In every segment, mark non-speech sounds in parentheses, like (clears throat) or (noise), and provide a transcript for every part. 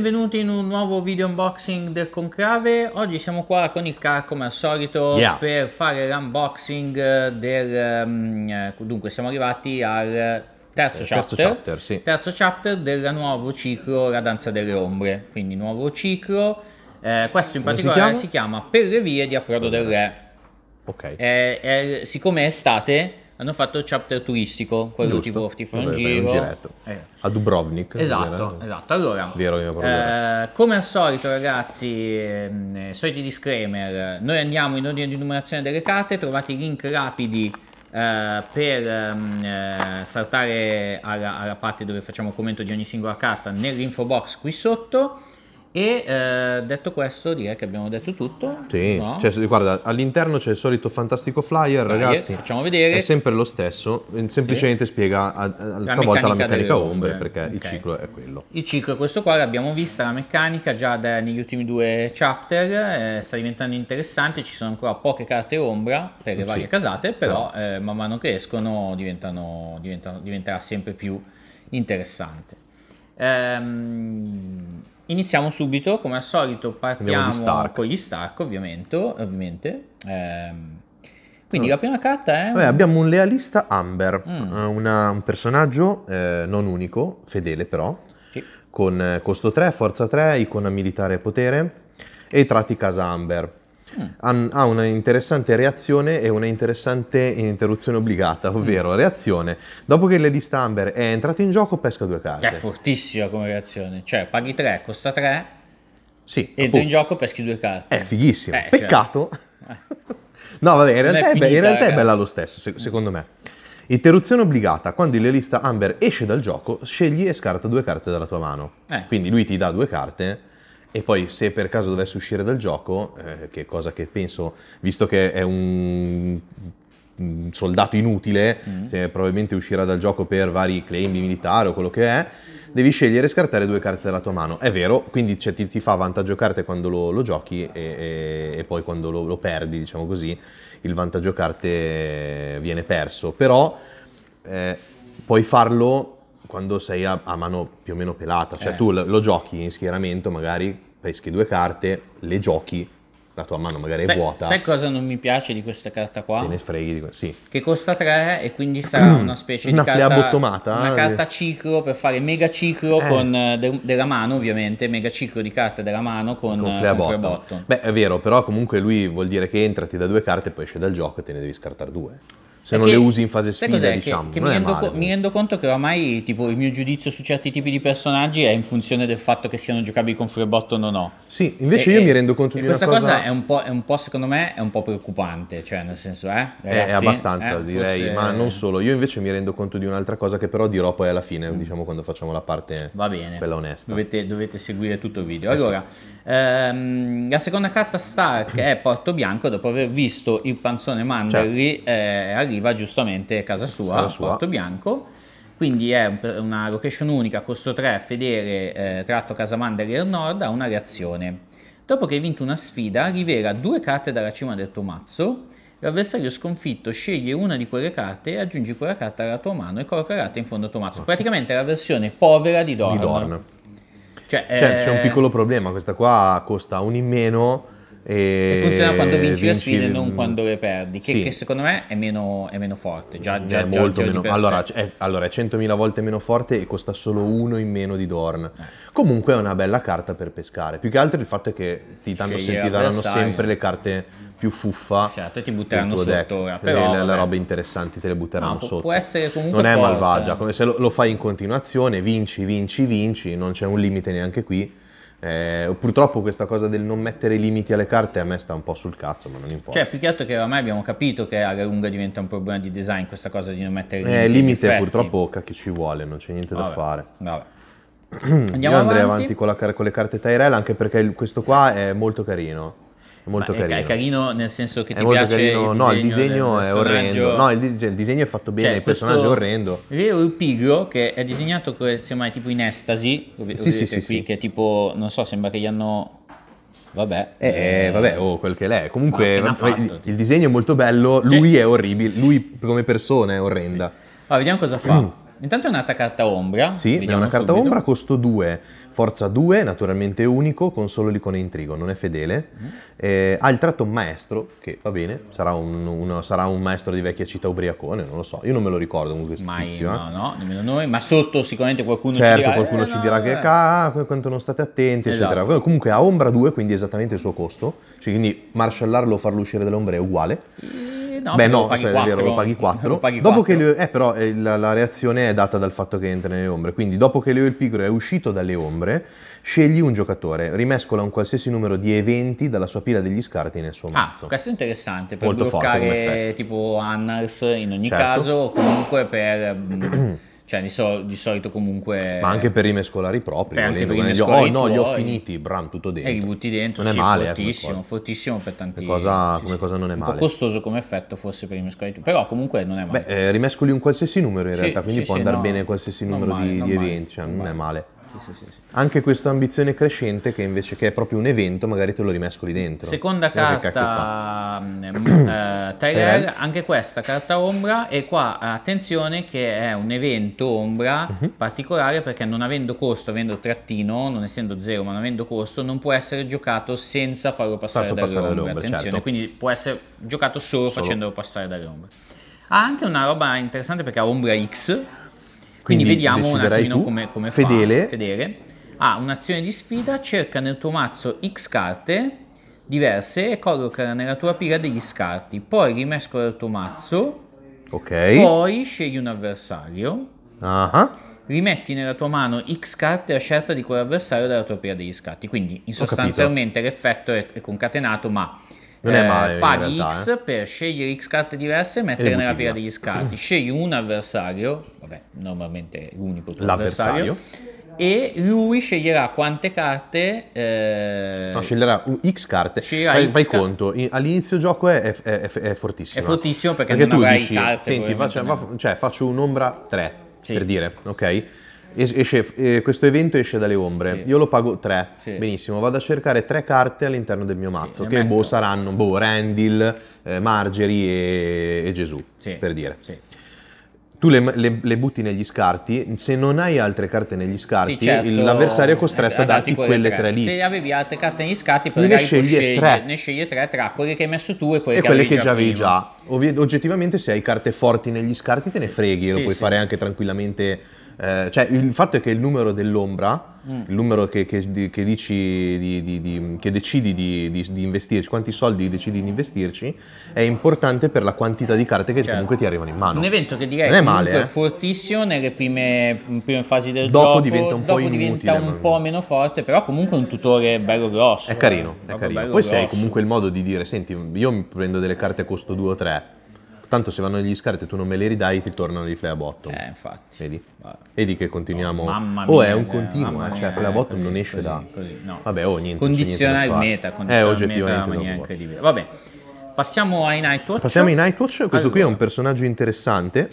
benvenuti in un nuovo video unboxing del Conclave. Oggi siamo qua con il car come al solito yeah. per fare l'unboxing del... Ehm, dunque siamo arrivati al terzo, eh, chapter, terzo chapter, sì. terzo chapter del nuovo ciclo La danza delle ombre, quindi nuovo ciclo. Eh, questo in come particolare si chiama? si chiama? Per le vie di approdo del re. Ok. Eh, eh siccome è estate hanno fatto il chapter turistico, quello Giusto. tipo ti fa un giro. Un giretto. Eh. A Dubrovnik. Esatto, eh. esatto. Allora, eh, come al solito ragazzi, eh, soliti disclaimer, noi andiamo in ordine di numerazione delle carte, trovate i link rapidi eh, per ehm, eh, saltare alla, alla parte dove facciamo commento di ogni singola carta nell'info box qui sotto. E eh, detto questo, direi che abbiamo detto tutto. Sì, no? cioè, guarda, all'interno c'è il solito fantastico flyer, Dai, ragazzi. Facciamo vedere. È sempre lo stesso, eh, semplicemente sì. spiega a, eh, a, la eh, la meccanica ombre, ombre perché okay. il ciclo è quello. Il ciclo è questo qua, l'abbiamo vista la meccanica già da, negli ultimi due chapter, eh, sta diventando interessante, ci sono ancora poche carte ombra per le sì. varie casate, però no. eh, man mano che escono diventano, diventano, diventerà sempre più interessante. Ehm, Iniziamo subito, come al solito partiamo gli con gli Stark, ovviamente. ovviamente. Ehm, quindi no. la prima carta è... Vabbè, abbiamo un lealista Amber, mm. Eh, una, un personaggio eh, non unico, fedele però, sì. con eh, costo 3, forza 3, icona militare e potere e tratti casa Amber. Mm. Ha una interessante reazione e una interessante interruzione obbligata, ovvero mm. reazione. Dopo che Lady Stamber è entrato in gioco, pesca due carte. È fortissima come reazione, cioè paghi 3, costa 3. Sì, entri in gioco, peschi due carte. È fighissimo. Eh, Peccato. Cioè... (laughs) no, vabbè, in realtà, è, finita, in realtà è, bella lo stesso, se- secondo me. Interruzione obbligata. Quando il lealista Amber esce dal gioco, scegli e scarta due carte dalla tua mano. Eh. Quindi lui ti dà due carte e poi se per caso dovesse uscire dal gioco, eh, che cosa che penso, visto che è un soldato inutile, mm. probabilmente uscirà dal gioco per vari claim di militare o quello che è, devi scegliere e scartare due carte dalla tua mano. È vero, quindi cioè, ti, ti, fa vantaggio carte quando lo, lo giochi e, e, e, poi quando lo, lo, perdi, diciamo così, il vantaggio carte viene perso. Però eh, puoi farlo quando sei a, a, mano più o meno pelata, cioè eh. tu lo, lo, giochi in schieramento, magari peschi due carte, le giochi, la tua mano magari sai, è vuota. Sai cosa non mi piace di questa carta qua? Te ne freghi, di que- sì. Che costa 3 e quindi sarà mm. una specie una di carta... bottomata. Una eh. carta ciclo per fare mega ciclo eh. con eh, de, della mano ovviamente, mega ciclo di carte della mano con, con, eh, flea, con bottom. Beh è vero, però comunque lui vuol dire che entra, ti dà due carte, poi esce dal gioco e te ne devi scartare due se non le usi in fase estiva, diciamo. Che, che mi, rendo male, co- mi, rendo conto che ormai tipo, il mio giudizio su certi tipi di personaggi è in funzione del fatto che siano giocabili con freebot o no. Sì, invece e, io e, mi rendo conto di una cosa... questa cosa è un, è un, po', secondo me, è un po' preoccupante, cioè nel senso, eh? Ragazzi, è abbastanza, eh, direi, forse... ma non solo. Io invece mi rendo conto di un'altra cosa che però dirò poi alla fine, mm. diciamo quando facciamo la parte Va bene. bella onesta. Dovete, dovete seguire tutto il video. Allora, ehm, la seconda carta Stark è Porto Bianco, dopo aver visto il panzone Manderly, certo. cioè. eh, arriva arriva giustamente a casa sua, a Porto Bianco. Quindi è una location unica, costo 3, fedele, eh, tratto Casamanda e Nord, ha una reazione. Dopo che hai vinto una sfida, rivela due carte dalla cima del tuo mazzo, l'avversario sconfitto sceglie una di quelle carte e aggiungi quella carta alla tua mano e colloca la carta in fondo al tuo mazzo. Praticamente è la versione povera di Dorn. Di Dorn. Cioè, cioè, eh... C'è un eh, piccolo problema, questa qua costa un in meno e funziona quando vinci, vinci le sfide, il... non quando le perdi, che, sì. che secondo me è meno, è meno forte. Già, già, è già, molto meno. Allora è, allora, è 100.000 volte meno forte e costa solo uno in meno di Dorn. Eh. Comunque è una bella carta per pescare. Più che altro il fatto è che ti, danno, se, ti daranno sempre le carte più fuffa. Certo, ti butteranno sotto. Deck, però, le, le, robe interessanti te le butteranno no, sotto. Può essere comunque non è malvagia, come se lo, lo fai in continuazione, vinci, vinci, vinci, non c'è un limite neanche qui eh, purtroppo questa cosa del non mettere i limiti alle carte a me sta un po' sul cazzo, ma non importa. Cioè, più che altro che ormai abbiamo capito che alla lunga diventa un problema di design questa cosa di non mettere i eh, limiti. Eh, limite purtroppo cacchio ci vuole, non c'è niente vabbè, da fare. Vabbè. (clears throat) Andiamo Io andrei avanti, avanti con, la, con, le carte Tyrell anche perché il, questo qua è molto carino molto carino. È carino nel senso che è ti piace carino. il no, il disegno è orrendo. No, il, cioè, il, disegno è fatto bene, cioè, il personaggio è orrendo. Leo il pigro che è disegnato semmai tipo in estasi, lo vedete sì, sì, qui sì. che è tipo non so, sembra che gli hanno Vabbè, eh, eh, eh vabbè, oh, quel che l'è. Comunque, ma, fatto, il, il, disegno è molto bello. Lui è orribile. Lui, come persona, è orrenda. Allora, vediamo cosa fa. Mm. Intanto è un'altra carta ombra. Sì, è una carta subito. ombra, costo 2, forza 2, naturalmente unico, con solo l'icona intrigo, non è fedele. Mm. Eh, ha il tratto maestro, che va bene, sarà un, uno, sarà un, maestro di vecchia città ubriacone, non lo so, io non me lo ricordo comunque. Mai, tizio, eh. no, eh. no, nemmeno noi, ma sotto sicuramente qualcuno certo, ci dirà, qualcuno eh, ci dirà che ah, quanto non state attenti, esatto. eccetera. Comunque ha ombra 2, quindi esattamente il suo costo, cioè, quindi marsciallarlo o farlo uscire dall'ombra è uguale. Eh, no, Beh no, aspetta, vero, lo paghi 4. (laughs) Lo paghi 4. Le, eh, però eh, la, la, reazione è data dal fatto che entra nelle ombre, quindi dopo che Leo il Pigro è uscito dalle ombre, Scegli un giocatore, rimescola un qualsiasi numero di eventi dalla sua pila degli scarti nel suo mazzo. Ah, questo è interessante per Molto bloccare tipo Annals in ogni certo. caso, o comunque per... (clears throat) cioè di, sol- di, solito comunque... Ma anche per rimescolare i propri, per anche per gli, oh no, li ho finiti, bram, tutto dentro. E li butti dentro, non sì, è male, eh, fortissimo, eh, fortissimo per tanti... Cosa, sì, come sì. cosa non è male. Un po' costoso come effetto forse per rimescolare tu, però comunque non è male. Beh, eh, rimescoli un qualsiasi numero in realtà, quindi può andare no, bene qualsiasi numero male, di, di eventi, cioè non è male. Sì, sì, sì, Anche questa ambizione crescente che invece che è proprio un evento, magari te lo rimescoli dentro. Seconda carta, mm, (clears throat) eh, Tyrell, anche questa carta ombra e qua attenzione che è un evento ombra uh-huh. particolare perché non avendo costo, avendo trattino, non essendo zero ma non avendo costo, non può essere giocato senza farlo passare, Farto dall'ombra. Passare dall'ombra certo. quindi può essere giocato solo, solo. facendolo passare dall'ombra. Ha anche una roba interessante perché ha ombra X quindi, vediamo un attimino come, come fedele. fa Fedele. Ha ah, un'azione di sfida, cerca nel tuo mazzo X carte diverse e colloca nella tua pila degli scarti. Poi rimescola il tuo mazzo. Ok. Poi scegli un avversario. Uh-huh. Rimetti nella tua mano X carte a scelta di quell'avversario dalla tua pila degli scarti. Quindi, sostanzialmente, l'effetto è concatenato, ma non è eh, male. paghi realtà, X eh. per scegliere X carte diverse e mettere e nella pila degli scarti. (clears throat) Scegli un avversario, vabbè, normalmente l'unico tuo avversario. E lui sceglierà quante carte. Eh... No, sceglierà X carte. Sceglierà fai, X fai car- conto, all'inizio gioco è, è, è, è, fortissimo. È fortissimo perché, perché non tu avrai dici, carte. Senti, faccio, va, cioè, faccio un'ombra 3 sì. per dire, ok? esce, eh, questo evento esce dalle ombre, sì. io lo pago 3, sì. benissimo, vado a cercare tre carte all'interno del mio mazzo, sì, che boh, saranno boh, Randall, eh, Margery e, e Gesù, per dire. Tu le, le, le, butti negli scarti, se non hai altre carte negli scarti, certo. l'avversario è costretto eh, a darti quelle, tre. lì. Eh. Se avevi altre carte negli scarti, poi ne sceglie, tre. ne sceglie tre tra quelle che hai messo tu e quelle, e che, avevi che già avevi già. Oggettivamente, se hai carte forti negli scarti, te ne freghi, lo puoi fare anche tranquillamente eh, cioè il fatto è che il numero dell'ombra, mm. il numero che, che, che dici di, di, di, che decidi di, investirci, quanti soldi decidi di investirci, è importante per la quantità di carte che certo. comunque ti arrivano in mano. Un evento che direi è male, eh. fortissimo nelle prime, prime fasi del dopo gioco, diventa un dopo po diventa un po' meno forte, però comunque un tutore bello grosso. È carino, eh, è carino. Poi grosso. se hai comunque il modo di dire, senti, io mi prendo delle carte a costo 2 o 3 Tanto se vanno negli scarti e tu non me le ridai, ti tornano di flea bottom. Eh, infatti. Vedi? Vedi che continuiamo. No, mamma mia. Oh, è un eh, continuo, eh, cioè flea bottom così, non esce così, da. Così, no. Vabbè, oh, niente. Cioè, condiziona eh, il meta, condiziona eh, oggettivamente il meta incredibile. Vabbè. Passiamo ai Nightwatch. Passiamo ai Nightwatch. Questo allora. qui è un personaggio interessante.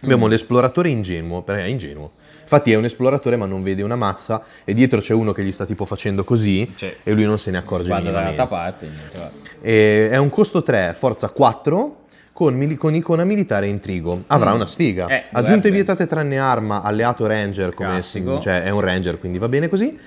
Abbiamo mm. l'esploratore ingenuo, perché è ingenuo. Infatti è un esploratore ma non vede una mazza e dietro c'è uno che gli sta tipo facendo così cioè, e lui non se ne accorge minimamente. Guarda dall'altra parte. Eh, è un costo 3, forza 4, con, con, icona militare e intrigo. Avrà mm. una sfiga. Eh, Aggiunte vietate tranne arma, alleato ranger, come si, cioè è un ranger, quindi va bene così.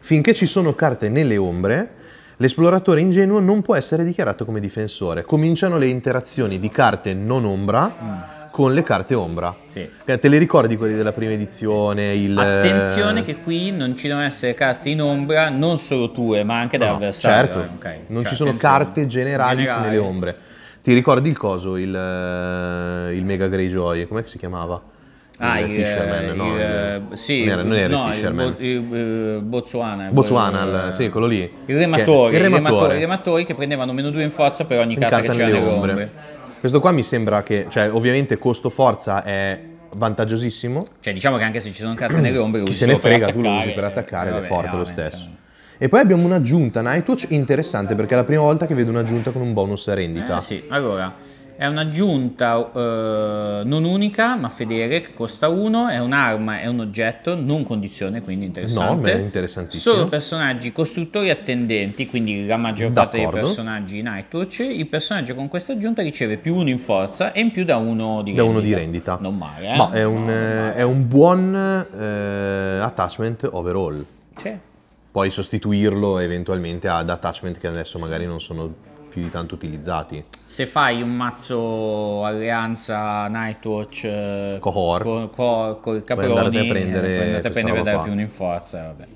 Finché ci sono carte nelle ombre, l'esploratore ingenuo non può essere dichiarato come difensore. Cominciano le interazioni di carte non ombra. Mm con le carte ombra. Sì. Eh, te le ricordi quelli della prima edizione? Sì. Il... Attenzione eh, che qui non ci devono essere carte in ombra, non solo tue, ma anche no, dell'avversario. Certo, eh, okay. non cioè, ci sono attenzione. carte generali, generali nelle ombre. Ti ricordi il coso, il, eh, il Mega Greyjoy, come si chiamava? Ah, il, Fisherman, il, eh, no? Eh, sì, non era, il Fisherman. Il, il Botswana. Botswana, quello, sì, quello lì. Il rematori, che, rematori. I rematori che prendevano meno due in forza per ogni carta, carta che c'era nelle ombre. ombre. Questo qua mi sembra che, cioè, ovviamente costo forza è vantaggiosissimo. Cioè, diciamo che anche se ci sono carte (clears throat) nelle ombre, chi se ne frega, tu lo usi per attaccare ed è forte lo stesso. Cioè. E poi abbiamo un'aggiunta Nightwatch interessante perché è la prima volta che vedo un'aggiunta con un bonus rendita. Eh, sì, allora è un'aggiunta eh, non unica ma fedele che costa 1, è un'arma, è un oggetto, non condizione, quindi interessante. No, è interessantissimo. Solo personaggi costruttori attendenti, quindi la maggior parte D'accordo. dei personaggi Nightwatch, il personaggio con questa aggiunta riceve più 1 in forza e in più da 1 di, di, rendita. Non male, eh? Ma è un, no, eh, è un buon eh, attachment overall. Sì poi sostituirlo eventualmente ad attachment che adesso magari non sono più di tanto utilizzati. Se fai un mazzo alleanza Nightwatch eh, cohort con co, co, Caproni, andate a eh, prendere, andate a prendere per più uno in forza, vabbè.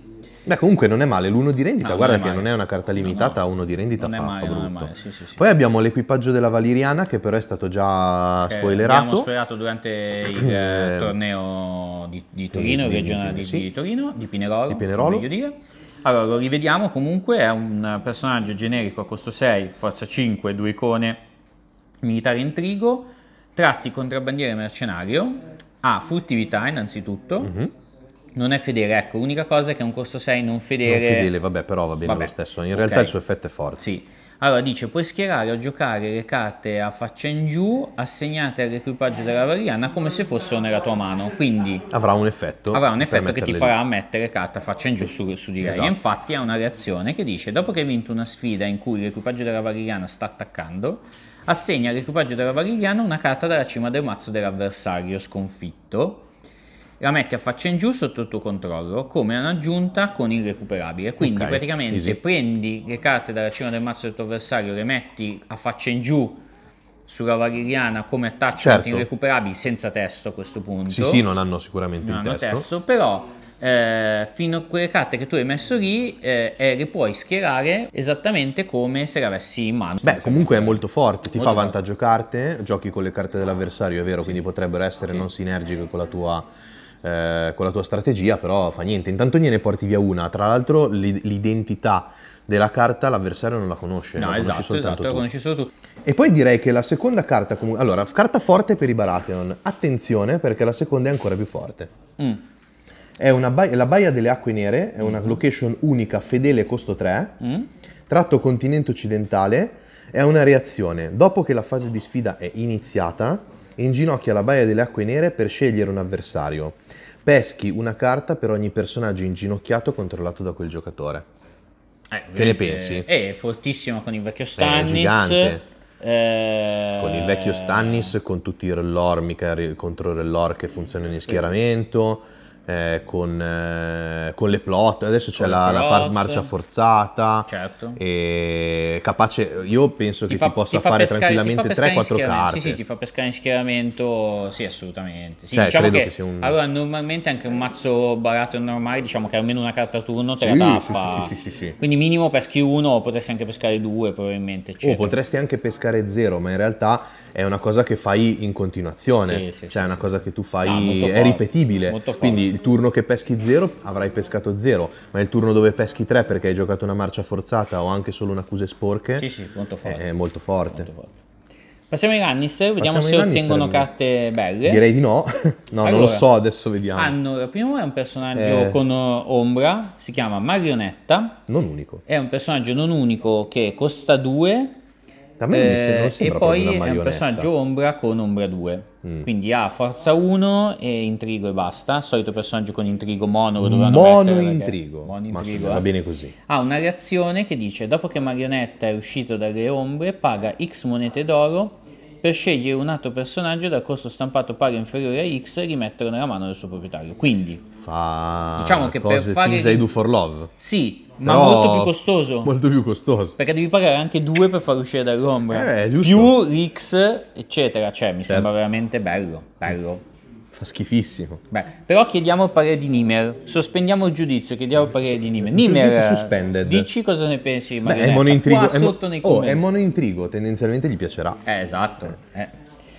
Beh, comunque non è male. L'uno di rendita, no, guarda non che non è una carta limitata, no, no. uno di rendita non fa, male, fa male, sì, sì, sì. Poi abbiamo l'equipaggio della Valiriana, che però è stato già che spoilerato. Abbiamo spoilerato durante il eh, torneo di, di Torino, di, regionale di, di, Torino, di Pinerolo, di Pinerolo. voglio dire. Allora, lo rivediamo comunque, è un personaggio generico a costo 6, forza 5, due icone, militare intrigo, tratti contrabbandiere mercenario, ha furtività innanzitutto, mm -hmm. non è fedele, ecco, l'unica cosa è che è un costo 6 non fedele. Non fedele, vabbè, però va bene vabbè. lo stesso, in okay. realtà il suo effetto è forte. Sì. Allora dice puoi schierare o giocare le carte a faccia in giù assegnate all'equipaggio della Valeriana come se fossero nella tua mano. Quindi avrà un effetto. Avrà un effetto che ti farà lì. mettere carta faccia in giù su, su di lei. Esatto. E infatti ha una reazione che dice dopo che hai vinto una sfida in cui l'equipaggio della Valeriana sta attaccando assegna all'equipaggio della Valeriana una carta dalla cima del mazzo dell'avversario sconfitto la metti a faccia in giù sotto il tuo controllo come un'aggiunta con il recuperabile. Quindi okay, praticamente easy. prendi le carte dalla cima del mazzo del tuo avversario, le metti a faccia in giù sulla valigliana come attachment certo. irrecuperabili senza testo a questo punto. Sì, sì, non hanno sicuramente non hanno testo. testo. però eh, fino a quelle carte che tu hai messo lì eh, eh, le puoi schierare esattamente come se le avessi in mano. Beh, comunque è molto forte, ti molto fa vantaggio forte. carte, giochi con le carte dell'avversario, è vero, sì. quindi potrebbero essere sì. non sinergiche con la tua eh, con la tua strategia, però fa niente, intanto gliene porti via una, tra l'altro l'identità della carta l'avversario non la conosce, no, la esatto, conosci esatto, esatto la conosci solo tu. E poi direi che la seconda carta, allora, carta forte per i Baratheon, attenzione perché la seconda è ancora più forte. Mm. È baia, la Baia delle Acque Nere, è una mm -hmm. location unica, fedele, costo 3, mm. tratto continente occidentale, è una reazione. Dopo che la fase di sfida è iniziata, inginocchia la Baia delle Acque Nere per scegliere un avversario. Peschi una carta per ogni personaggio inginocchiato controllato da quel giocatore. Eh, che ne pensi? Eh, fortissimo con il vecchio Stannis. Eh, eh... Con il vecchio Stannis, con tutti i Rellor, mica contro Rellor che funzionano in schieramento, eh, con, eh, con, le plot, adesso c'è la, plot. la far marcia forzata, certo. e capace, io penso ti che fa, ti possa ti fa fare pesca, tranquillamente 3-4 carte. Sì, sì, ti fa pescare in schieramento, sì, assolutamente. Sì, cioè, diciamo che, che un... Allora, normalmente anche un mazzo barato normale, diciamo che almeno una carta a turno te sì, la tappa. Sì, Quindi minimo peschi uno, potresti anche pescare due probabilmente. Eccetera. O uh, potresti anche pescare zero, ma in realtà è una cosa che fai in continuazione, sì, sì, cioè è una cosa che tu fai, no, ah, è ripetibile. Quindi il turno che peschi zero avrai pescato zero, ma il turno dove peschi tre perché hai giocato una marcia forzata o anche solo una cuse sporche molto è, molto forte. Molto forte. Passiamo ai Lannister, vediamo Passiamo se ottengono carte belle. Direi di no, (laughs) no allora, non lo so, adesso vediamo. Hanno, la prima è un personaggio eh. con eh, ombra, si chiama Marionetta. Non unico. È un personaggio non unico che costa due a me eh, sembra e poi è un personaggio ombra con ombra 2. Mm. Quindi ha forza 1 e intrigo e basta. Solito personaggio con intrigo mono Mono intrigo. Mono intrigo. Eh. Va bene così. Ha una reazione che dice: Dopo che Marionetta è uscito dalle ombre, paga X monete d'oro per scegliere un altro personaggio dal costo stampato pari o inferiore a X e rimetterlo nella mano del suo proprietario. Quindi, fa diciamo che per fare things I do for love. Sì, ma Però molto più costoso. Molto più costoso. Perché devi pagare anche due per far uscire dall'ombra. Eh, giusto. Più X, eccetera, cioè mi certo. sembra veramente bello, bello. Fa schifissimo. Beh, però chiediamo il parere di Nimer. Sospendiamo il giudizio, chiediamo il parere di Nimer. Nimer, eh, dici cosa ne pensi di Marinetta? Beh, è monointrigo. Qua è mo- sotto nei commenti. Oh, è monointrigo, tendenzialmente gli piacerà. Eh, esatto. Eh.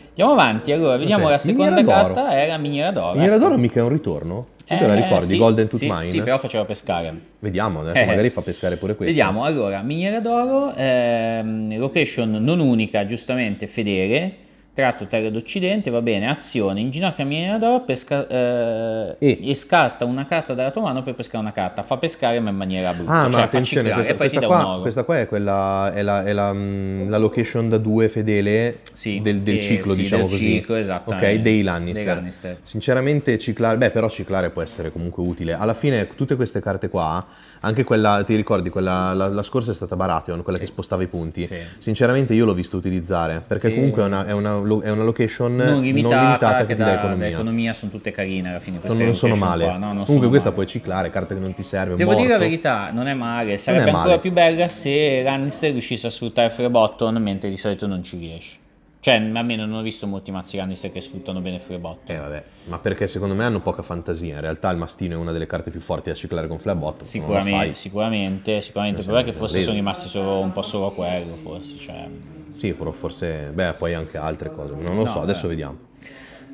Andiamo avanti, allora, vediamo okay. la seconda carta, d'oro. è la Miniera d'oro. Ecco. Miniera d'oro mica è un ritorno? Tu te la eh, ricordi, sì, Golden Tooth sì, Mine? Sì, però faceva pescare. Vediamo, adesso eh. magari fa pescare pure questo. Vediamo, allora, Miniera d'oro, ehm, location non unica, giustamente fedele, tratto targa d'occidente, va bene, azione, inginocchia miniera d'oro pesca, eh, e. e. scarta una carta dalla tua mano per pescare una carta, fa pescare ma in maniera brutta, ah, cioè ma attenzione, questa, questa, qua, questa, qua, è, quella, è, la, è la, mm, la, location da due fedele sì, del, del eh, ciclo, sì, diciamo del così. Ciclo, esatto. Ok, dei Lannister. dei Lannister. Sinceramente ciclare, beh però ciclare può essere comunque utile. Alla fine tutte queste carte qua anche quella, ti ricordi, quella, la, la scorsa è stata Baratheon, quella sì. che spostava i punti. Sì. Sinceramente io l'ho visto utilizzare, perché sì. comunque è una, è, una, è una, location non limitata, non limitata che, da, da, economia. da, economia. Sono tutte carine alla fine. Sono, non sono male. Qua, no, non comunque sono questa male. puoi ciclare, carte che non ti serve. Devo morto. dire la verità, non è male. Sarebbe è ancora male. più bella se Lannister riuscisse a sfruttare Freebottom, mentre di solito non ci riesce. Cioè, almeno non ho visto molti mazzicaniste che sfruttano bene Flebot. Eh, vabbè, ma perché secondo me hanno poca fantasia. In realtà il mastino è una delle carte più forti da ciclare con Flebot. Sicuramente, sicuramente, sicuramente. Il problema è che forse sono rimasti solo, un po' solo a quello, forse. Cioè... Sì, però forse... Beh, poi anche altre cose. Non lo no, so, beh. adesso vediamo.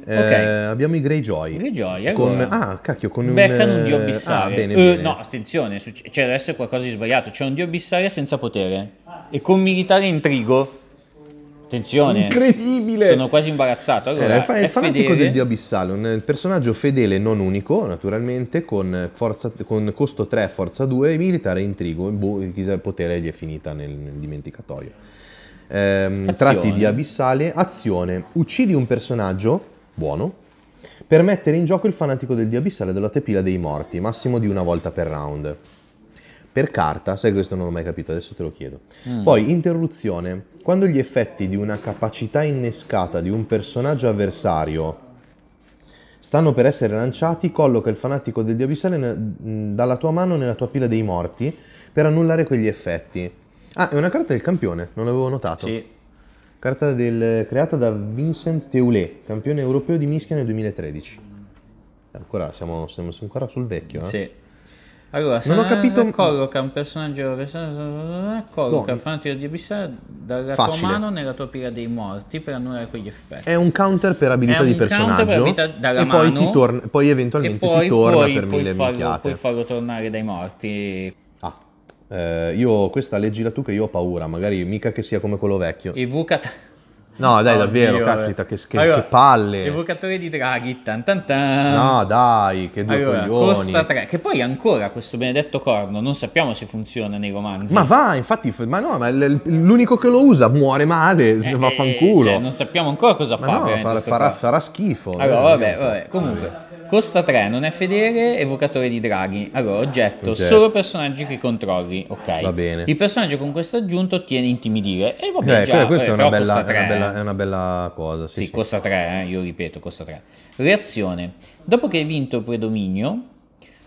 Eh, okay. abbiamo i Greyjoy. Greyjoy, allora. ah, cacchio, con Beccano un... un dio abissale. Eh, ah, bene, eh, bene. No, attenzione, succe... cioè, deve essere qualcosa di sbagliato. C'è un dio abissale senza potere. E con militare intrigo Attenzione, incredibile! Sono quasi imbarazzato. Allora, allora, eh, è il fanatico fedele. del Dio Abissale, un eh, personaggio fedele non unico, naturalmente, con, forza, con costo 3, forza 2, militare intrigo. Boh, il potere gli è finita nel, nel dimenticatoio. Ehm, tratti di Abissale, azione. Uccidi un personaggio, buono, per mettere in gioco il fanatico del Dio Abissale della tepila dei morti, massimo di una volta per round. Per carta, sai questo non l'ho mai capito, adesso te lo chiedo. Mm. Poi interruzione quando gli effetti di una capacità innescata di un personaggio avversario stanno per essere lanciati, colloca il fanatico del dio abissale dalla tua mano nella tua pila dei morti per annullare quegli effetti. Ah, è una carta del campione, non l'avevo notato. Sì. Carta del, creata da Vincent Teulé, campione europeo di mischia nel 2013. Ancora, siamo, siamo ancora sul vecchio, eh? Sì. Allora, non ho capito... colloca un personaggio, colloca no. fanatico di Abissar dalla Facile. tua mano nella tua pila dei morti per annullare quegli effetti. È un counter per abilità di personaggio e poi, ti torna, poi eventualmente poi, ti torna poi, per mille farlo, minchiate. Puoi farlo tornare dai morti. Ah, eh, io questa leggila tu che io ho paura, magari mica che sia come quello vecchio. Evoca... No, dai, Oddio, davvero, caspita, che, che, allora, che palle. Evocatore di Draghi, tan tan tan. No, dai, che due allora, coglioni. Costa 3, che poi ancora questo benedetto corno, non sappiamo se funziona nei romanzi. Ma va, infatti, ma no, ma l'unico che lo usa muore male, eh, eh va Cioè, non sappiamo ancora cosa ma fa. No, farà, farà, farà, schifo. Allora, eh, vabbè, vabbè, comunque. Costa 3, non è fedele, evocatore di draghi. Allora, oggetto, oggetto, solo personaggi che controlli. Ok. Va bene. Il personaggio con questo aggiunto ottiene intimidire. E va eh, bene, eh, già, questo è una bella, una bella è una bella cosa. Sì, sì, sì. costa 3, eh? io ripeto, costa 3. Reazione. Dopo che hai vinto il predominio,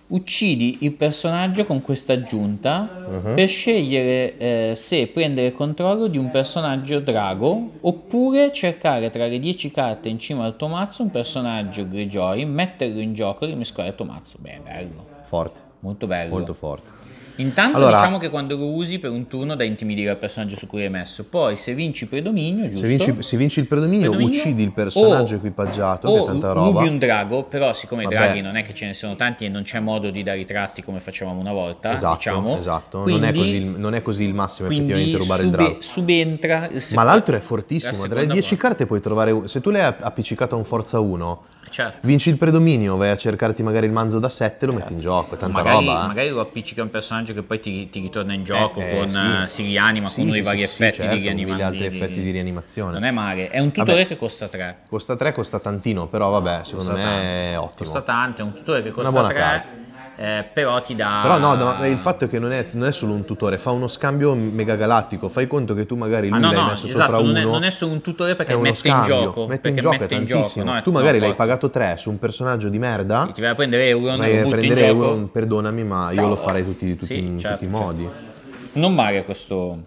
uccidi il personaggio con questa aggiunta uh-huh. per scegliere eh, se prendere controllo di un personaggio drago oppure cercare tra le 10 carte in cima al tuo mazzo un personaggio grigioi, metterlo in gioco e rimescolare il tuo mazzo. Beh, bello. Forte. Molto bello. Molto forte. Intanto allora, diciamo che quando lo usi per un turno da intimidire il personaggio su cui hai messo, poi se vinci predominio, giusto? Se vinci, se vinci il predominio, predominio, uccidi il personaggio o, equipaggiato, o che è tanta roba. rubi un drago, però siccome Vabbè. draghi non è che ce ne sono tanti e non c'è modo di dare i tratti come facevamo una volta, esatto, diciamo. Esatto, quindi, non, è così, non, è così, il massimo effettivamente rubare sube, il drago. subentra... Il sec- Ma l'altro è fortissimo, tra le 10 carte puoi trovare, se tu l'hai appiccicato a un forza 1 Certo. Vinci il predominio, vai a cercarti magari il manzo da 7 lo certo. metti in certo. gioco, tanta magari, roba. Eh. Magari lo appiccica un personaggio che poi ti, ti ritorna in eh, gioco eh, con eh, sì. si rianima sì, con i sì, dei vari effetti certo, di rianimazione. altri di, effetti di rianimazione. Non è male, è un tutore vabbè, che costa 3. Costa 3, costa tantino, però vabbè, secondo costa me tanto. è ottimo. Costa tanto, è un tutore che costa 3. Carta eh, però ti dà... Però no, no, il fatto è che non è, non è, solo un tutore, fa uno scambio megagalattico, fai conto che tu magari ah, lui ah, no, l'hai no, messo esatto, sopra non uno... È, non è solo un tutore perché mette scambio, in gioco. Mette in gioco, mette in tantissimo. Gioco, no, tu magari l'hai pagato 3 su un personaggio di merda... Sì, ti vai a prendere Euron, vai a prendere Euron, perdonami ma Ciao. io lo farei tutti, tutti, sì, in certo, tutti i certo, modi. Certo. Non male questo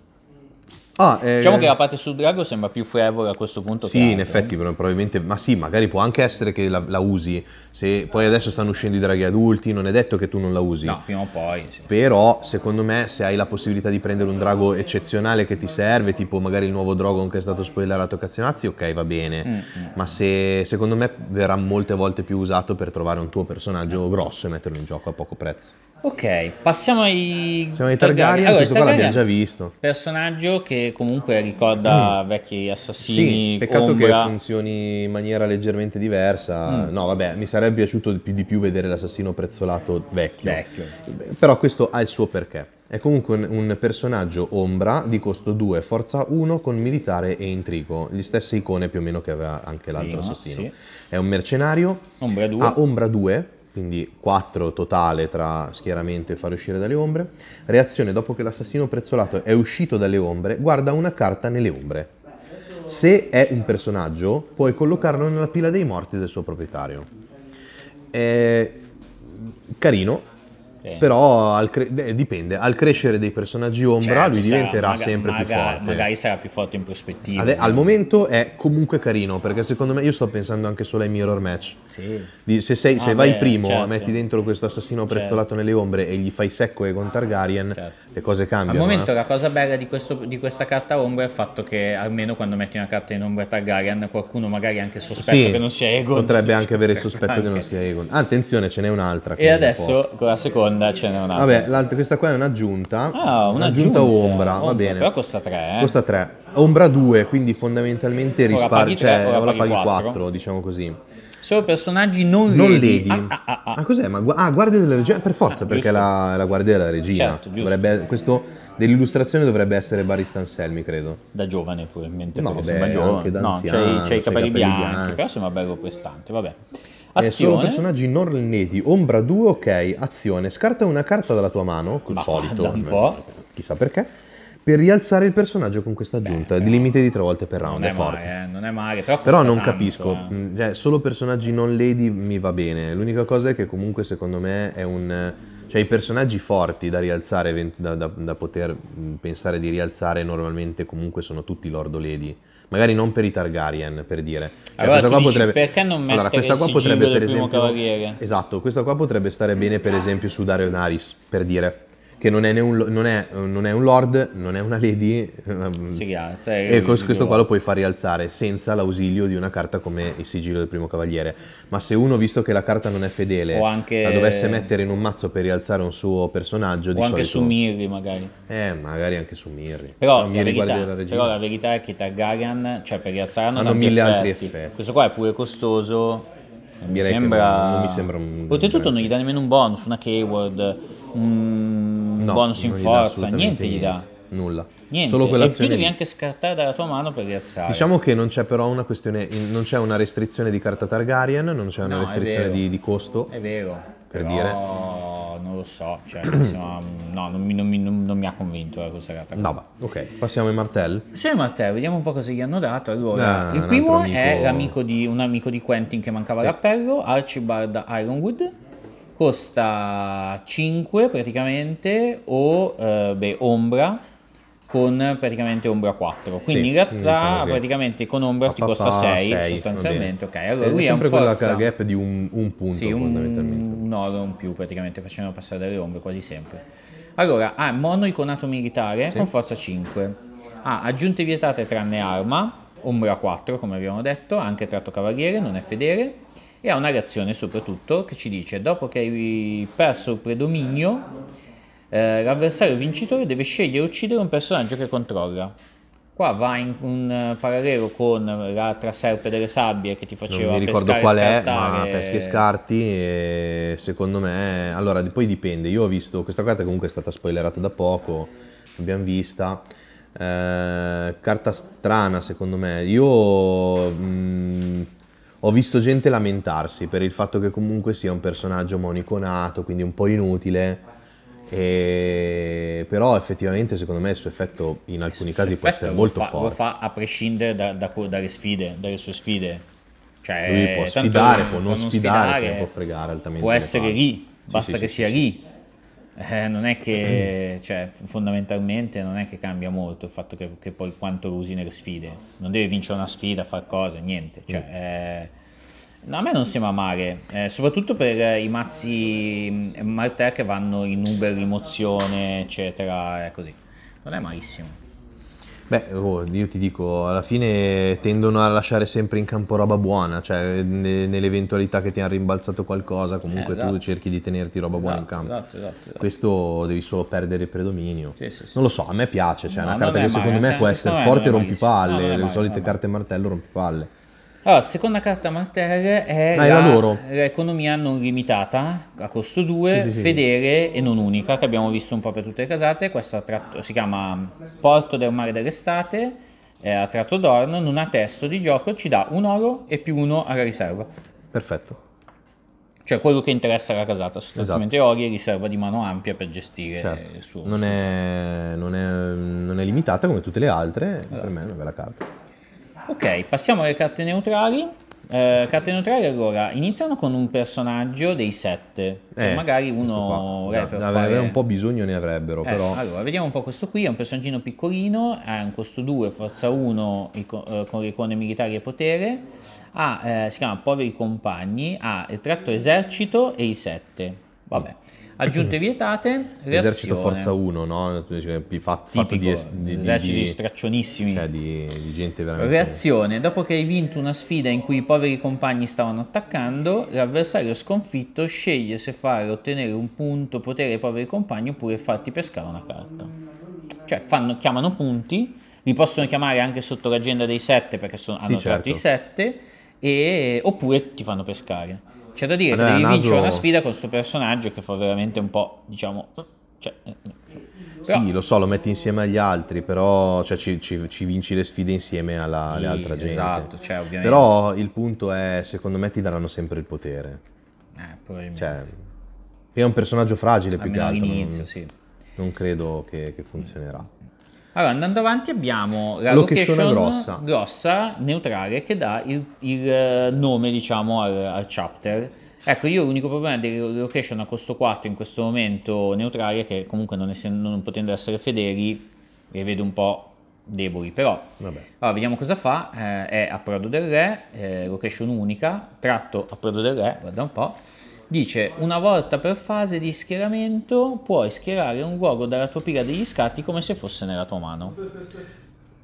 Ah, eh... Diciamo che la parte sul drago sembra più frevole a questo punto. Sì, in eh? effetti, probabilmente, ma sì, magari può anche essere che la, la, usi. Se poi adesso stanno uscendo i draghi adulti, non è detto che tu non la usi. No, prima o poi. Sì. Però, secondo me, se hai la possibilità di prendere un drago eccezionale che ti serve, tipo magari il nuovo Drogon che è stato spoilerato a Cazzinazzi, ok, va bene. Mm-hmm. Ma se secondo me verrà molte volte più usato per trovare un tuo personaggio grosso e metterlo in gioco a poco prezzo. Ok, passiamo ai, Siamo ai Targaryen, allora, questo qua l'abbiamo già visto. Personaggio che comunque ricorda mm. vecchi assassini. Sì, peccato ombra. che funzioni in maniera leggermente diversa. Mm. No, vabbè, mi sarebbe piaciuto di più, di più vedere l'assassino prezzolato vecchio. vecchio. Però questo ha il suo perché. È comunque un, un personaggio ombra di costo 2, forza 1 con militare e intrigo, gli stesse icone più o meno che aveva anche l'altro Prima, assassino. Sì. È un mercenario, ombra 2. ha ombra 2 quindi 4 totale tra schieramento e far uscire dalle ombre. Reazione dopo che l'assassino prezzolato è uscito dalle ombre, guarda una carta nelle ombre. Se è un personaggio, puoi collocarlo nella pila dei morti del suo proprietario. È carino, però al cre- dipende, al crescere dei personaggi ombra cioè, lui diventerà maga- sempre maga- più forte. Magari sarà più forte in prospettiva. Ad- al momento è comunque carino, perché secondo me io sto pensando anche solo ai mirror match. Sì. se, sei, se ah, vai beh, primo, certo. metti dentro questo assassino certo. prezzolato certo. nelle ombre e gli fai secco e con ah, Targaryen, certo. le cose cambiano. Al momento eh? la cosa bella di, questo, di, questa carta ombra è il fatto che almeno quando metti una carta in ombra Targaryen qualcuno magari anche sospetta sì, che non sia Egon. Potrebbe anche avere il (laughs) sospetto anche. che non sia Egon. Ah, attenzione, ce n'è un'altra. E adesso con la seconda andarcene un'altra. Vabbè, l'altra, questa qua è un'aggiunta. Ah, un'aggiunta, un'aggiunta ombra, ombra, va bene. Però costa 3, eh? Costa 3. Ombra 2, quindi fondamentalmente risparmi, cioè ora, ora paghi 4. 4, diciamo così. Sono personaggi non, non lady. Ah, ah, ah, ah, ah, cos'è? Ma ah, guardia della regina? Per forza, ah, perché la, la guardia della regina. Certo, dovrebbe, questo dell'illustrazione dovrebbe essere Barista Anselmi, credo. Da giovane pure, mentre no, beh, sembra giovane. Anche da anziano, no, c'hai, c'hai, c'hai i capelli, capelli bianchi, bianchi, però sembra bello prestante, vabbè. Azione. Eh, sono personaggi non lineati. Ombra 2, ok. Azione. Scarta una carta dalla tua mano, col Ma solito. Un po'. Chissà perché. Per rialzare il personaggio con questa aggiunta, Beh, di limite di tre volte per round, è, è forte. Male, eh, non è male, però, però non tanto, capisco, eh. Mm, cioè, solo personaggi non lady mi va bene. L'unica cosa è che comunque secondo me è un... Cioè i personaggi forti da rialzare, da, da, da poter mm, pensare di rialzare normalmente comunque sono tutti lordo lady magari non per i Targaryen, per dire. Cioè, allora, qua dici, potrebbe... perché non mettere allora, questa qua potrebbe, per esempio... Cavaliere? Esatto, questa qua potrebbe stare bene per esempio su Dario per dire che non è, un, non, è, non è, un, lord, non è una lady, ehm, sì, yeah, e questo, questo qua lo puoi far rialzare senza l'ausilio di una carta come il sigillo del primo cavaliere. Ma se uno, visto che la carta non è fedele, anche... la dovesse mettere in un mazzo per rialzare un suo personaggio, o di anche solito... su Mirri magari. Eh, magari anche su Mirri. Però, no, la, verità, però la verità, è che Targaryen, cioè per rialzare hanno, hanno mille effetti. altri effetti. Questo qua è pure costoso, non mi, sembra... non, non mi sembra... un... Oltretutto non gli eh. dà nemmeno un bonus, una keyword, un No, bonus in forza, niente gli dà. Nulla. Niente. Solo e tu devi lì. anche scartare dalla tua mano per rialzare. Diciamo che non c'è però una questione, non c'è una restrizione di carta Targaryen, non c'è una no, restrizione di, di, costo. È vero. Per però... dire non lo so, cioè, no, non mi, non, mi, non mi, ha convinto la eh, cosa carta. No, beh, ok, passiamo ai martelli. Passiamo ai martelli, vediamo un po' cosa gli hanno dato. Allora, eh, il primo amico... è l'amico di, un amico di Quentin che mancava sì. l'appello, Archibald Ironwood, costa 5 praticamente o eh, beh, ombra con praticamente ombra 4 quindi sì, in realtà diciamo praticamente con ombra ti costa 6, 6 sostanzialmente ok allora è lui è sempre quella forza... gap di un, un punto sì, fondamentalmente un, oro in più praticamente facendo passare delle ombre quasi sempre allora ha ah, mono iconato militare sì. con forza 5 ha ah, aggiunte vietate tranne arma ombra 4 come abbiamo detto anche tratto cavaliere non è fedele e ha una reazione soprattutto che ci dice dopo che hai perso il predominio eh, l'avversario vincitore deve scegliere e uccidere un personaggio che controlla qua va in un parallelo con la traserpe delle sabbie che ti faceva non mi ricordo pescare, qual è ma peschi e scarti e secondo me allora poi dipende io ho visto questa carta comunque è stata spoilerata da poco l'abbiamo vista eh, carta strana secondo me io mh, mm, ho visto gente lamentarsi per il fatto che comunque sia un personaggio moniconato, quindi un po' inutile. E... Però effettivamente secondo me il suo effetto in alcuni casi può essere molto fa, forte. Lo fa a prescindere da, da, dalle sfide, dalle sue sfide. Cioè, Lui può sfidare, può non, può non sfidare, sfidare, se ne può fregare altamente. Può essere lì, basta sì, che sì, sia sì. lì eh, non è che, eh. cioè, fondamentalmente non è che cambia molto il fatto che, che poi quanto usi nelle sfide. Non devi vincere una sfida, far cose, niente. Cioè, mm. eh, no, a me non sembra male, eh, soprattutto per i mazzi mm, Martè che vanno in Uber, rimozione, eccetera, è eh, così. Non è malissimo. Beh, oh, io ti dico, alla fine tendono a lasciare sempre in campo roba buona, cioè ne, nell'eventualità che ti hanno rimbalzato qualcosa, comunque eh, esatto. tu cerchi di tenerti roba buona esatto, in campo. Esatto, esatto, esatto, Questo devi solo perdere il predominio. Sì, sì, sì, non lo so, a me piace, cioè no, una carta che secondo me può essere forte rompipalle, le solite carte martello rompipalle. Allora, seconda carta martell è, Dai, ah, la, l'economia non limitata a costo 2, sì, sì, fedele e non unica, che abbiamo visto un po' per tutte le casate. Questo tratto, si chiama Porto del Mare dell'Estate, è eh, a tratto d'orno, non ha testo di gioco, ci dà un oro e più uno alla riserva. Perfetto. Cioè quello che interessa alla casata, sostanzialmente esatto. ori e riserva di mano ampia per gestire certo. il suo... Non, suo è, non, è, non è limitata come tutte le altre, allora. per esatto. me è una bella carta. Ok, passiamo alle carte neutrali. Eh, carte neutrali, allora, iniziano con un personaggio dei sette. Eh, magari uno... Da, da, fare... un po' bisogno ne avrebbero, eh, però... Allora, vediamo un po' questo qui, è un personaggino piccolino, ha un costo 2, forza 1 eh, con le icone militari e potere, ha, eh, si chiama Poveri Compagni, ha il tratto esercito e i sette. Vabbè aggiunte mm-hmm. vietate, reazione. Esercito forza 1, no? Cioè, fatto, fatto di, di, eserciti straccionissimi. Cioè di, di, gente veramente... Reazione, dopo che hai vinto una sfida in cui i poveri compagni stavano attaccando, l'avversario sconfitto sceglie se fare ottenere un punto potere ai poveri compagni oppure farti pescare una carta. Cioè fanno, chiamano punti, li possono chiamare anche sotto l'agenda dei 7 perché sono, hanno sì, certo. i 7, oppure ti fanno pescare. C'è da dire allora, che devi Naso... vincere una sfida con questo personaggio che fa veramente un po', diciamo... Cioè, eh, eh. però... Sì, lo so, lo metti insieme agli altri, però cioè, ci, ci, ci, vinci le sfide insieme alla, sì, all'altra gente. Esatto, cioè, ovviamente. Però il punto è, secondo me ti daranno sempre il potere. Eh, probabilmente. Cioè, è un personaggio fragile più che altro. All'inizio, non, sì. Non credo che, che funzionerà. Allora, andando avanti abbiamo la location, location grossa. grossa. neutrale, che dà il, il eh, nome, diciamo, al, al, chapter. Ecco, io l'unico problema delle location a costo 4 in questo momento neutrale che comunque non, essendo, non potendo essere fedeli le vedo un po' deboli, però allora, vediamo cosa fa, eh, è approdo del re, eh, location unica, tratto approdo del re, guarda un po', dice una volta per fase di schieramento puoi schierare un luogo dalla tua pila degli scatti come se fosse nella tua mano.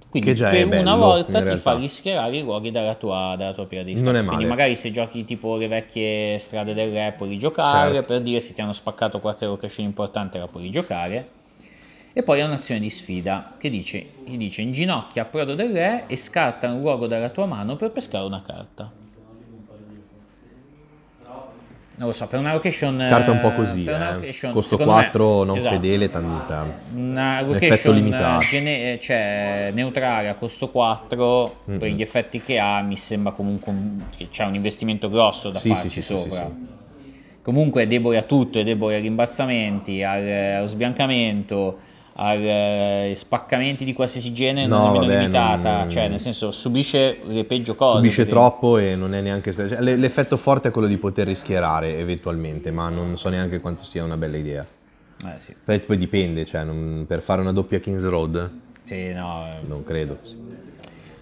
Quindi per bello, una volta ti fa rischierare i luoghi dalla tua, dalla tua pila degli scatti. Non è male. Quindi magari se giochi tipo le vecchie strade del re puoi rigiocare, certo. per dire se ti hanno spaccato qualche location importante la puoi rigiocare. E poi è un'azione di sfida che dice, dice inginocchia a prodo del re e scarta un luogo dalla tua mano per pescare una carta non lo so, per una location... Carta un po' eh, così, eh. location, costo 4 me, non esatto, fedele tanta. Eh, una location gene- eh, cioè, neutrale a costo 4, mm-hmm. per gli effetti che ha, mi sembra comunque un, che c'è un investimento grosso da sì, farci sì, sopra. Sì, comunque è debole a tutto, è debole ai rimbalzamenti, allo sbiancamento a eh, spaccamenti di qualsiasi genere no, non è limitata, non... cioè nel senso subisce le peggio cose. Subisce quindi... troppo e non è neanche... Cioè, l'effetto forte è quello di poter rischiarare eventualmente, ma non so neanche quanto sia una bella idea. Eh, sì. Poi dipende, cioè, non... per fare una doppia Kings Road... Sì, no... Eh. Non credo. Sì.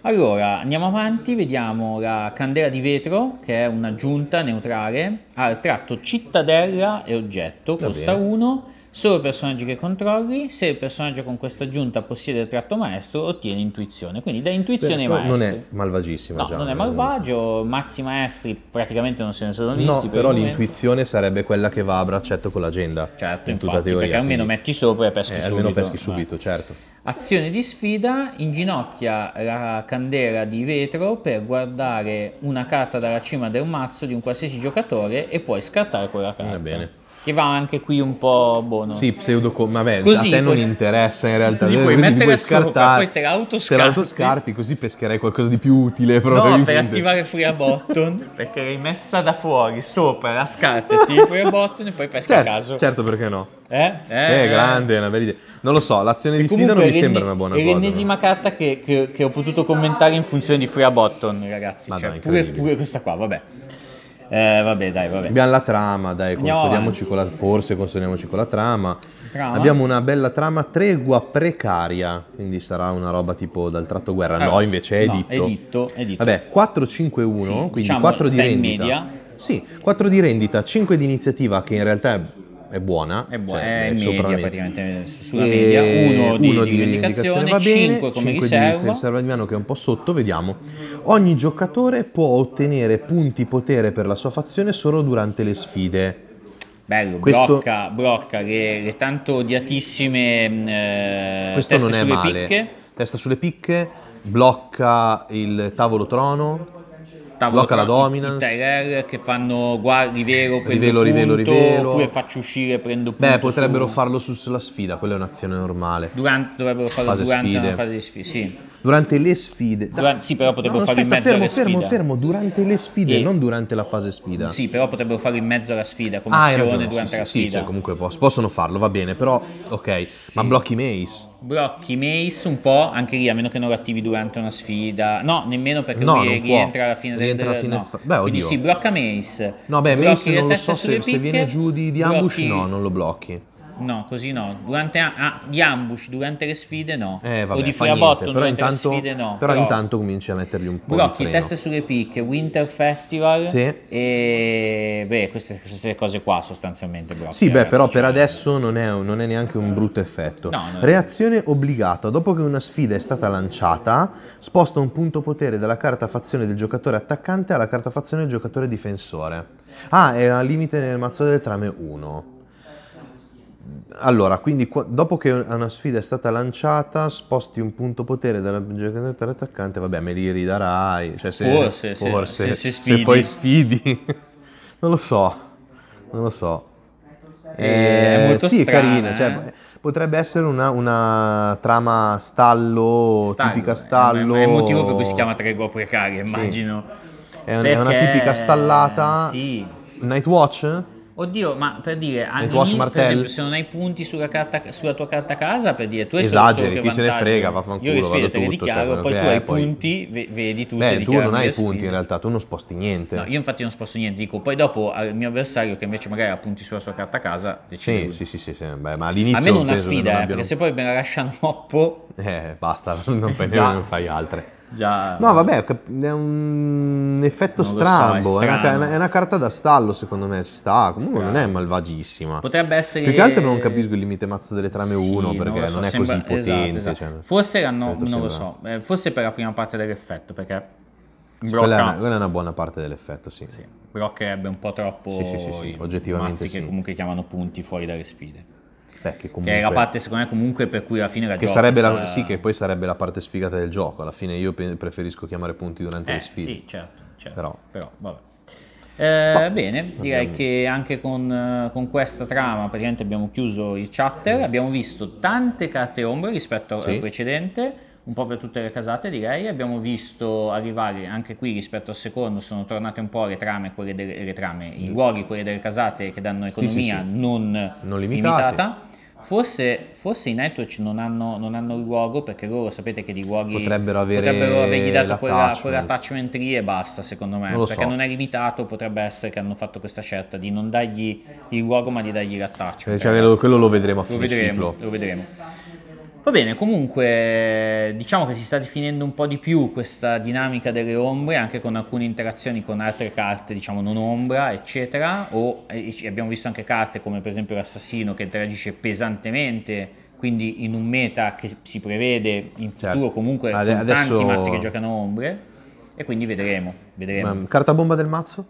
Allora, andiamo avanti, vediamo la candela di vetro, che è un'aggiunta neutrale, al tratto cittadella e oggetto, costa 1 Solo personaggi che controlli, se il personaggio con questa aggiunta possiede il tratto maestro, ottieni intuizione. Quindi da intuizione Beh, maestro. Non è malvagissimo. No, già, diciamo, non è eh. malvagio, mazzi maestri praticamente non se ne sono visti. No, per però l'intuizione sarebbe quella che va a braccetto con l'agenda. Certo, in infatti, tutta teoria. Perché almeno metti sopra e peschi eh, subito. Almeno peschi eh. subito, eh. certo. Azione di sfida, inginocchia la candela di vetro per guardare una carta dalla cima del mazzo di un qualsiasi giocatore e poi scartare quella carta. Va bene. Che va anche qui un po' buono. Sì, pseudocom. Vabbè, così, a te non interessa in realtà. Così puoi così mettere scartare, sopra, poi te l'autoscarti. Te l'autoscarti, così pescherei qualcosa di più utile Proprio No, per attivare Free Button, (laughs) perché l'hai messa da fuori, sopra, la scarta, (laughs) attivi Free Button e poi pesca certo, a caso. Certo, perché no? Eh? eh sì, è eh, eh. grande, è una bella idea. Non lo so, l'azione di sfida non mi sembra una buona cosa. È l'ennesima no? carta che, che, che, ho potuto commentare in funzione di Free Button, ragazzi. Madonna, cioè, pure, pure questa qua, vabbè. Eh, vabbè, dai, vabbè. Abbiamo la trama, dai, consoliamoci con la, forse consoliamoci con la trama. trama. Abbiamo una bella trama, tregua precaria, quindi sarà una roba tipo dal tratto guerra. Eh, no, invece è no, editto. editto. Editto, Vabbè, 451, sì, quindi diciamo 4 di rendita. Media. Sì, 4 di rendita, 5 di iniziativa, che in realtà è è buona, è, buona, cioè, è, è media praticamente, sulla media, uno di, uno di, di va bene, 5 come 5 riserva. Di riserva di mano che è un po' sotto, vediamo. Ogni giocatore può ottenere punti potere per la sua fazione solo durante le sfide. Bello, questo, blocca, blocca le, le tanto odiatissime mm, eh, questo non è male. Picche. Testa sulle picche, blocca il tavolo trono, tavolo blocca la dominance Tyrell che fanno guarda Rivero rivelo, rivelo, rivelo. oppure faccio uscire e prendo punto beh potrebbero su... farlo su, sulla sfida quella è un'azione normale durante, dovrebbero farlo fase durante sfide. una fase di sfida sì Durante le sfide. Durante, sì, però potrebbero no, fare aspetta, in mezzo fermo, alle fermo, sfida. Fermo, fermo, durante le sfide, e... non durante la fase sfida. Sì, però potrebbero fare in mezzo alla sfida, come ah, azione ragione, durante sì, la sì, sfida. Sì, cioè, comunque possono farlo, va bene, però ok, sì. ma blocchi Mace. Blocchi Mace un po', anche lì, a meno che non lo attivi durante una sfida. No, nemmeno perché no, lui rientra alla fine rientra del, alla fine no. fa- Beh, oddio. Quindi sì, blocca Mace. No, beh, Mace non lo so se, se, viene giù di, di ambush, no, non lo blocchi. No, così no. Durante, ah, di ambush durante le sfide no. Eh, vabbè, o di firabotto durante intanto, le sfide no. Però, però, intanto cominci a mettergli un po' Brocchi, di freno. teste sulle picche, Winter Festival sì. e... Beh, queste, queste cose qua sostanzialmente Brocchi. Sì, eh, beh, però per adesso non è, non è, neanche un brutto effetto. No, Reazione obbligata. Dopo che una sfida è stata lanciata, sposta un punto potere dalla carta fazione del giocatore attaccante alla carta fazione del giocatore difensore. Ah, è al limite nel mazzo del trame 1 allora, quindi dopo che una sfida è stata lanciata, sposti un punto potere dalla giocatore attaccante, vabbè, me li ridarai. Cioè, se, forse, forse, se, se, se poi sfidi. (laughs) non lo so, non lo so. Eh, è molto eh, sì, strana, carina. Cioè, eh? Cioè, potrebbe essere una, una trama stallo, stallo, tipica eh, stallo. È, il motivo per cui si chiama tregua precaria, immagino. Sì. È, Perché... una tipica stallata. Sì. Nightwatch? Oddio, ma per dire, anche lì, per esempio, se non hai punti sulla, carta, sulla, tua carta casa, per dire, tu hai Esageri, solo chi se ne frega, vaffanculo, Io risveglio, te le dichiaro, cioè, poi eh, tu hai poi... punti, vedi tu Beh, tu non hai punti in realtà, tu non sposti niente. No, io infatti non sposto niente, dico, poi dopo al mio avversario che invece magari ha punti sulla sua carta casa, decide. Sì, sì, sì, sì, beh, ma all'inizio... Almeno una sfida, eh, abbiano... perché se poi me la lasciano (laughs) oppo... Eh, basta, (laughs) non, ne, non fai altre. Già, no, vabbè, è un effetto strambo. So, è, è, una, è, una, carta da stallo, secondo me. Ci sta. Comunque strano. non è malvagissima. Potrebbe essere. Più che altro non capisco il limite mazzo delle trame 1 sì, perché non, so, non è sembra... così potente. Esatto, esatto. Cioè, forse hanno, non lo so. Eh, forse per la prima parte dell'effetto perché. Blocca... Quella, è una, quella, è una, buona parte dell'effetto, sì. sì. Bloccherebbe un po' troppo sì, sì, sì, sì. oggettivamente. Mazzi sì. che comunque chiamano punti fuori dalle sfide. Beh, che, comunque, che, è la parte secondo me comunque per cui alla fine la che sarebbe la, sì che poi sarebbe la parte sfigata del gioco alla fine io preferisco chiamare punti durante eh, le sfide sì certo, certo. però, però vabbè eh, Ma, bene, direi abbiamo... che anche con, eh, con, questa trama praticamente abbiamo chiuso il chatter mm. abbiamo visto tante carte ombre rispetto sì. al precedente, un po' per tutte le casate direi, abbiamo visto arrivare anche qui rispetto al secondo, sono tornate un po' le trame, delle, le trame i mm. luoghi, quelle delle casate che danno economia sì, sì, non, non limitata Forse, forse, i network non hanno, non hanno luogo perché loro sapete che di luoghi potrebbero, avere potrebbero avergli dato quella, quell'attachment lì e basta secondo me non perché so. non è limitato potrebbe essere che hanno fatto questa scelta di non dargli il luogo ma di dargli l'attachment cioè, quello lo vedremo a fine lo vedremo, ciclo lo vedremo Va bene, comunque diciamo che si sta definendo un po' di più questa dinamica delle ombre, anche con alcune interazioni con altre carte, diciamo non ombra, eccetera, o eh, abbiamo visto anche carte come per esempio l'assassino che interagisce pesantemente, quindi in un meta che si prevede in certo. futuro comunque Ade- con adesso... tanti mazzi che giocano ombre, e quindi vedremo. vedremo. Ma, carta bomba del mazzo?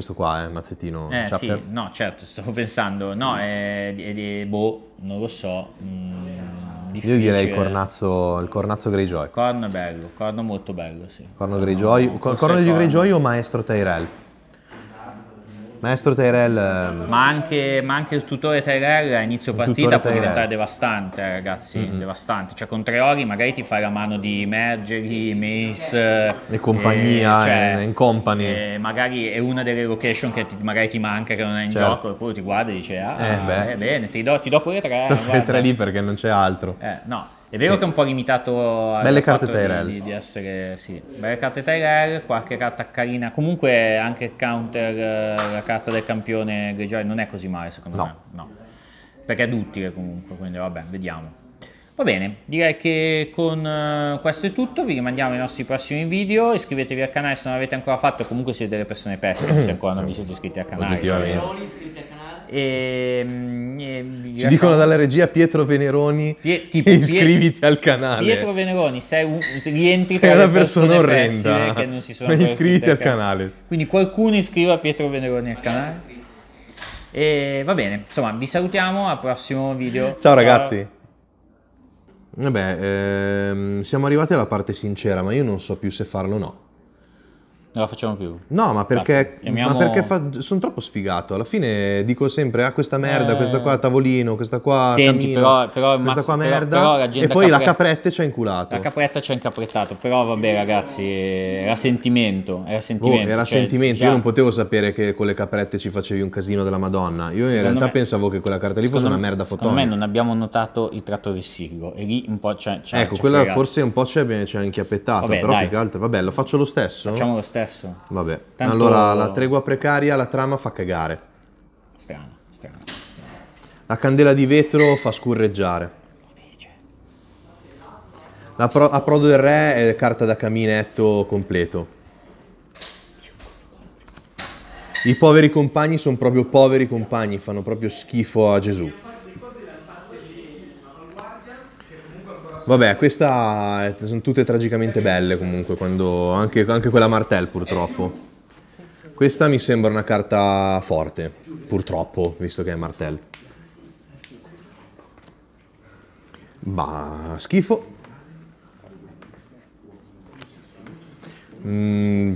Questo qua è eh, Mazzettino. Eh Chapter. Cioè, sì, no, certo, stavo pensando, no, mm. è, è, è boh, non lo so. Mm, Io direi il cornazzo, il cornazzo Greyjoy. Corno bello, corno molto bello, sì. Corno, corno Greyjoy, corno, corno di Greyjoy o maestro Tyrell? Maestro Tyrell. Ehm, ma anche, ma anche il tutore Tyrell a inizio partita può diventare devastante, ragazzi. Mm-hmm. Devastante. Cioè, con tre ori magari ti fai la mano di Mergeri, Mace. E compagnia, e, eh, cioè, in, in company. E eh, magari è una delle location che ti, magari ti manca, che non è in certo. gioco, e poi ti guarda e dice: Ah, eh beh. Eh, bene, ti do, ti do quelle tre. Quelle (laughs) tre lì perché non c'è altro. Eh, no. È vero sì. che è un po' limitato a belle carte TRL. Di, di essere, sì, belle carte TRL, qualche carta carina. Comunque anche il counter, eh, la carta del campione Grigio non è così male secondo no. me. No. Perché è duttile comunque, quindi vabbè, vediamo. Va bene, direi che con eh, questo è tutto, vi rimandiamo ai nostri prossimi video, iscrivetevi al canale se non l'avete ancora fatto, comunque siete delle persone pessime se ancora non vi siete iscritti al canale. Cioè. iscritti al canale. E, ehm, e eh, Ci dicono dalla regia Pietro Veneroni, Pie tipo, iscriviti Pietro, al canale. Pietro Veneroni, sei, un, rientri sei una persona orrenda, che non si sono ma iscriviti al canale. canale. Quindi qualcuno iscriva Pietro Veneroni al ma canale. E va bene, insomma vi salutiamo, al prossimo video. Ciao, Ciao. ragazzi. Vabbè, ehm, siamo arrivati alla parte sincera, ma io non so più se farlo o no. Non la facciamo più. No, ma perché, Chiamiamo... ma perché fa... sono troppo sfigato. Alla fine dico sempre, ah questa merda, eh... questa qua tavolino, questa qua Senti, cammino, però, però, questa qua però, merda. Però e poi capre... la capretta ci ha inculato. La capretta ci ha incaprettato, però vabbè ragazzi, eh, era sentimento, era boh, sentimento. Oh, era cioè, sentimento, già... io non potevo sapere che con le caprette ci facevi un casino della madonna. Io in realtà me... pensavo che quella carta lì fosse me... una merda fotonica. Secondo me non abbiamo notato il tratto rissillo e lì un po' c'è... c'è ecco, quella forse un po' ci ha inchiappettato, però dai. più che altro, vabbè lo faccio lo stesso. Facciamo lo stesso stesso. Vabbè. Tanto... Allora, la tregua precaria, la trama fa cagare. Strano, strano. La candela di vetro fa scurreggiare. La pro- a Prodo del Re è carta da caminetto completo. I poveri compagni sono proprio poveri compagni, fanno proprio schifo a Gesù. Vabbè, questa sono tutte tragicamente belle comunque, quando, anche, anche quella Martel purtroppo. Questa mi sembra una carta forte, purtroppo, visto che è Martel. Bah, schifo. Mm,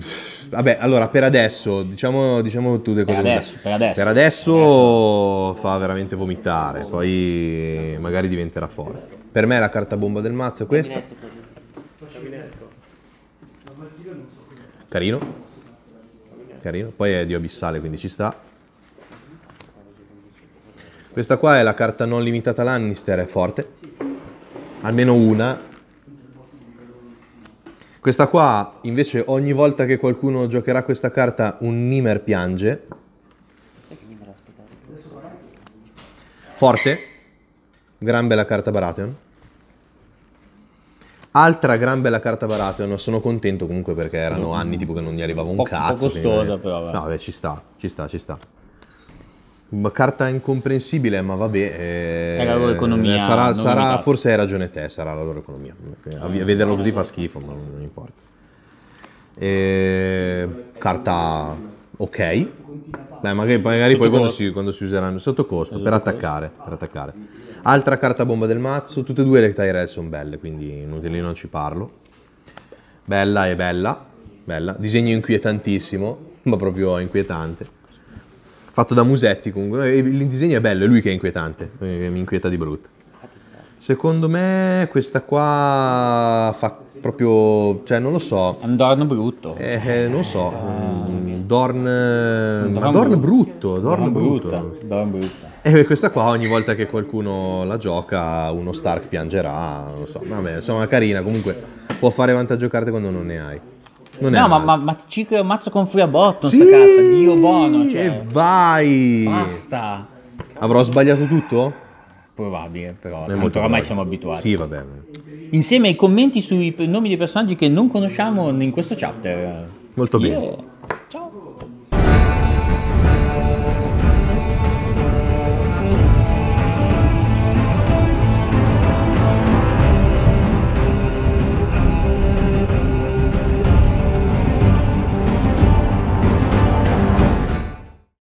vabbè, allora per adesso, diciamo, diciamo tu le cose. per adesso, per adesso, per adesso fa veramente vomitare, poi magari diventerà forte. Per me la carta bomba del mazzo è questa. Carino. Carino. Poi è di abissale, quindi ci sta. Questa qua è la carta non limitata Lannister, è forte. Almeno una. Questa qua, invece, ogni volta che qualcuno giocherà questa carta, un Nimer piange. Forte gran bella carta Baratheon. Altra gran bella carta Baratheon, sono contento comunque perché erano anni tipo che non gli arrivava un po- cazzo. Un po' costosa però. Vabbè. No, beh, ci sta, ci sta, ci sta. Una carta incomprensibile, ma vabbè. Eh... È la loro economia. Sarà, sarà, forse hai ragione te, sarà la loro economia. A, vederlo così fa schifo, ma non, non importa. E... Eh, carta ok. Dai, magari, magari poi quando si, quando si, useranno sotto costo, esatto. per, attaccare, per attaccare. Altra carta bomba del mazzo, tutte e due le Tyrell sono belle, quindi inutile non ci parlo. Bella e bella, bella. Disegno inquietantissimo, (laughs) ma proprio inquietante. Fatto da Musetti comunque, eh, il disegno è bello, è lui che è inquietante, eh, mi inquieta di brutto. Secondo me questa qua fa proprio, cioè non lo so. Andorno brutto. Eh, eh non lo so, esatto. Dorn, eh, Dorn, Dorn brutto, Dorn, Dorn brutto. Dorn brutta. E questa qua ogni volta che qualcuno la gioca uno Stark piangerà, non so, vabbè, insomma carina, comunque può fare vantaggio carte quando non ne hai. Non no, ma, ma, ma ci creo mazzo con Freebotton sì, sta carta, Dio buono. Cioè. E vai! Basta! Avrò sbagliato tutto? Probabile, però tanto ormai siamo abituati. Sì, va bene. Insieme ai commenti sui nomi dei personaggi che non conosciamo in questo chapter. Molto bene. Ciao!